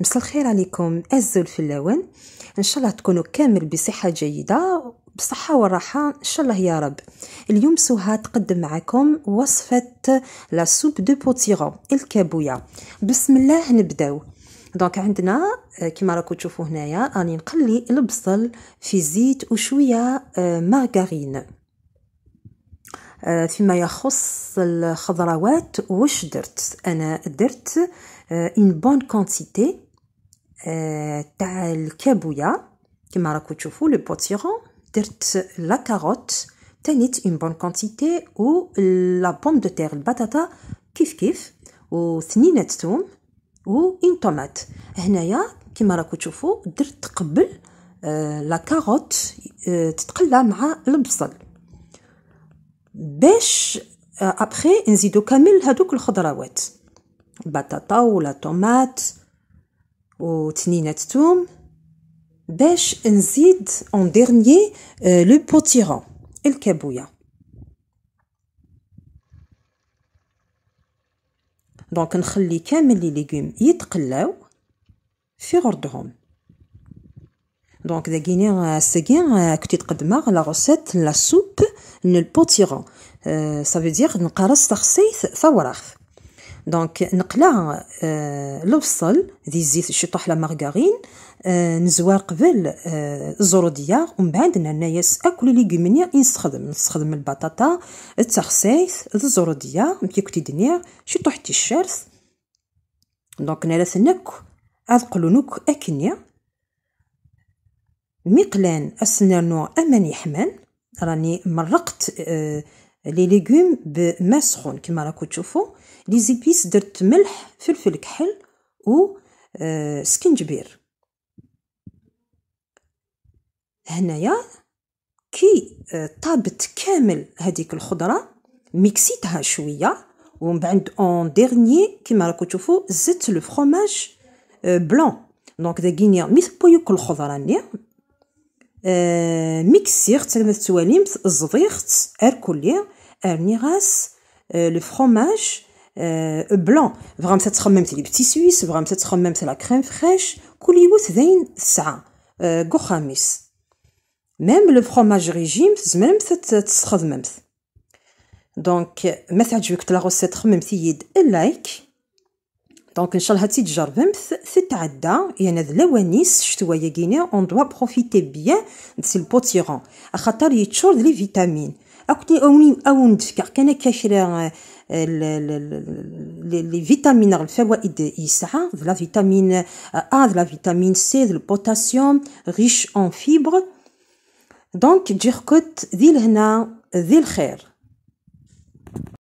مساء الخير عليكم في اللون إن شاء الله تكونوا كامل بصحة جيدة بالصحة وراحة إن شاء الله يا رب اليوم سهى تقدم معكم وصفة لا سوب دو بوتيغون الكابويا بسم الله نبداو دونك عندنا آه، كما راكو تشوفوا هنايا راني نقلي البصل في زيت وشويه آه، مارغرين آه، فيما يخص الخضروات واش درت انا درت اون بون كونتيتي آه، تاع الكابويا كما راكو تشوفوا لو بوتيرون درت لا كاروت تانيت اون بون كونتيتي و لا بوم دو تير البطاطا كيف كيف و ثنينه توم و اون طوماط هنايا كما راكو تشوفوا درت قبل آه، لا كاروت آه، تتقلى مع البصل باش ابخي نزيدو كامل هذوك الخضروات و ولا طوماط وتنينات الثوم باش نزيد اون ديرنيي لو بوتيرون الكابويا دونك نخلي كامل لي ليغوم يتقلاو في غردهم دونك داكيني ساكين كنتي تقدما لا غوسيت لا سوب نو البوتيرون سافو دير نقرص تخصيث ثوراخ دونك نقلع آه، البصل دي الزيت الشطح لا مارغارين آه، نزوار قبل الزروديه آه، ومن بعد نعناياس اكل غومينيا نستخدم نستخدم البطاطا التخسيث الزروديه مكيكتي دنيا شطح الشرث دونك انا نك اذقلو نك اكنيا مقلان السنانو امان يحمان راني مرقت لي ليغوم بماء سخون كما راكو تشوفوا لي زيبيس درت ملح فلفل كحل و آه، سكنجبير هنايا كي آه، طابت كامل هذيك الخضره ميكسيتها شويه ومن بعد اون ديرني كيما راكو تشوفوا زدت لو فرماج آه، بلون دونك داكينيا مي ثبويوك الخضره ني ميكسيغت مث تواليمت زضيغت اركلي Almiras, euh, euh, le fromage euh, euh, blanc. Vraiment, cette même c'est les petits Suisses. Vraiment, cette même c'est la crème fraîche. Kouliou, c'est une ça. Gochamis. Même le fromage régime, c'est même cette même Donc, message que la recette même si il like. Donc, Inch'Allah, si tu as c'est à da. Il y en a de l'awanis, je te voyais guiner. On doit profiter bien de ce potiron. À chatar, il y a toujours vitamines. Les vitamines A, euh, euh, euh, euh, euh, euh, en fibres donc euh, euh, très euh,